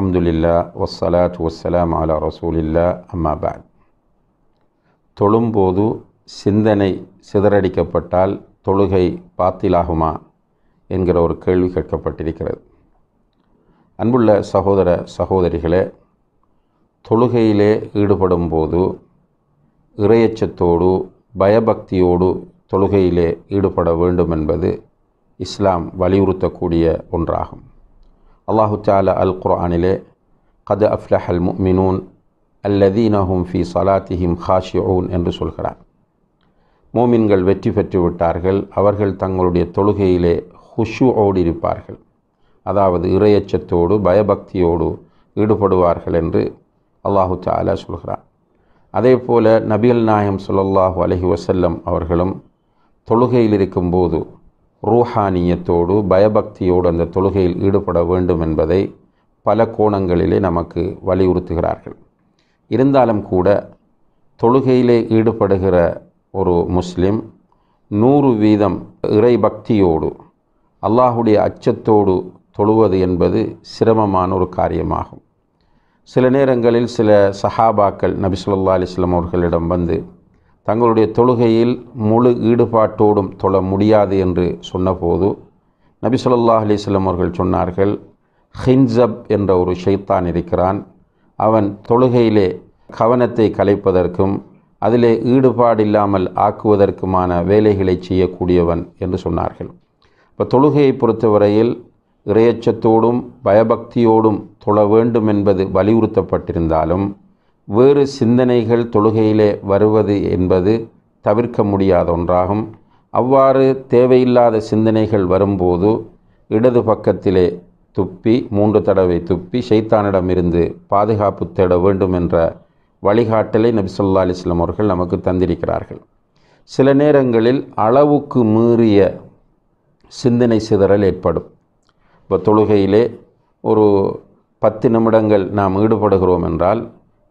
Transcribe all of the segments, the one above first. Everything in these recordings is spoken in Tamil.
அலமதுல்லா வசலாத் வசலாம் அலா ரசூலில்லா அம்மா அம்மாபாத் தொழும்போது சிந்தனை சிதறடிக்கப்பட்டால் தொழுகை பாத்திலாகுமா என்கிற ஒரு கேள்வி கேட்கப்பட்டிருக்கிறது அன்புள்ள சகோதர சகோதரிகளே தொழுகையிலே ஈடுபடும் போது இறையச்சத்தோடு பயபக்தியோடு தொழுகையிலே ஈடுபட வேண்டும் என்பது இஸ்லாம் வலியுறுத்தக்கூடிய ஒன்றாகும் அல்லாஹு தால அல் குர்ஆனிலே கது அஃப்லஹ் அல் முமினூன் அல்லதீனஹும் ஃபி சலாத்திஹிம் ஹாஷியூன் என்று சொல்கிறார் மோமின்கள் வெற்றி பெற்று விட்டார்கள் அவர்கள் தங்களுடைய தொழுகையிலே ஹுஷுவோடு இருப்பார்கள் அதாவது இறையச்சத்தோடு பயபக்தியோடு ஈடுபடுவார்கள் என்று அல்லாஹு தாலா சொல்கிறார் அதே போல நபிகள் நாயம் சுல்லல்லாஹு அலஹி வசல்லம் அவர்களும் தொழுகையில் இருக்கும்போது ரூஹானியத்தோடு பயபக்தியோடு அந்த தொழுகையில் ஈடுபட வேண்டும் என்பதை பல கோணங்களிலே நமக்கு வலியுறுத்துகிறார்கள் இருந்தாலும் கூட தொழுகையிலே ஈடுபடுகிற ஒரு முஸ்லிம் நூறு வீதம் இறைபக்தியோடு அல்லாஹுடைய அச்சத்தோடு தொழுவது என்பது சிரமமான ஒரு காரியமாகும் சில நேரங்களில் சில சஹாபாக்கள் நபிசுல்லா அலிஸ்லாம் அவர்களிடம் வந்து தங்களுடைய தொழுகையில் முழு ஈடுபாட்டோடும் தொழ முடியாது என்று சொன்னபோது நபி சொல்லா அலிஸ்லம் அவர்கள் சொன்னார்கள் ஹின்சப் என்ற ஒரு ஷைத்தான் இருக்கிறான் அவன் தொழுகையிலே கவனத்தை கலைப்பதற்கும் அதிலே ஈடுபாடு இல்லாமல் ஆக்குவதற்குமான வேலைகளை செய்யக்கூடியவன் என்று சொன்னார்கள் இப்போ தொழுகையை பொறுத்தவரையில் இறையச்சத்தோடும் பயபக்தியோடும் தொழ வேண்டும் என்பது வலியுறுத்தப்பட்டிருந்தாலும் வேறு சிந்தனைகள் தொழுகையிலே வருவது என்பது தவிர்க்க முடியாத ஒன்றாகும் அவ்வாறு தேவையில்லாத சிந்தனைகள் வரும்போது இடது பக்கத்திலே துப்பி மூன்று தடவை துப்பி ஷைத்தானிடமிருந்து பாதுகாப்பு தேட வேண்டும் என்ற வழிகாட்டலை நபிசல்லா அலிஸ்லாம் அவர்கள் நமக்கு தந்திருக்கிறார்கள் சில நேரங்களில் அளவுக்கு மீறிய சிந்தனை சிதறல் ஏற்படும் இப்போ தொழுகையிலே ஒரு பத்து நிமிடங்கள் நாம் ஈடுபடுகிறோம் என்றால்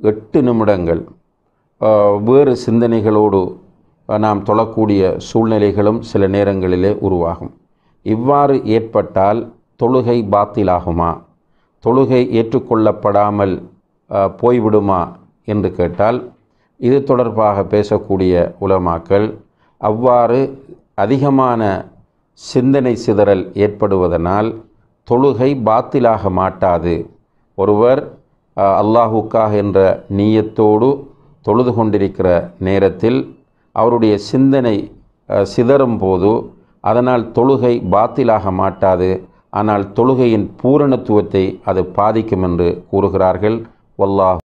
எட்டு நிமிடங்கள் வேறு சிந்தனைகளோடு நாம் தொழக்கூடிய சூழ்நிலைகளும் சில நேரங்களிலே உருவாகும் இவ்வாறு ஏற்பட்டால் தொழுகை பாத்திலாகுமா தொழுகை ஏற்றுக்கொள்ளப்படாமல் போய்விடுமா என்று கேட்டால் இது தொடர்பாக பேசக்கூடிய உலமாக்கள் அவ்வாறு அதிகமான சிந்தனை சிதறல் ஏற்படுவதனால் தொழுகை பாத்திலாக மாட்டாது ஒருவர் அல்லாஹுக்காக என்ற நீயத்தோடு தொழுது கொண்டிருக்கிற நேரத்தில் அவருடைய சிந்தனை சிதறும் போது அதனால் தொழுகை பாத்திலாக மாட்டாது ஆனால் தொழுகையின் பூரணத்துவத்தை அது பாதிக்கும் என்று கூறுகிறார்கள் வல்லாஹ்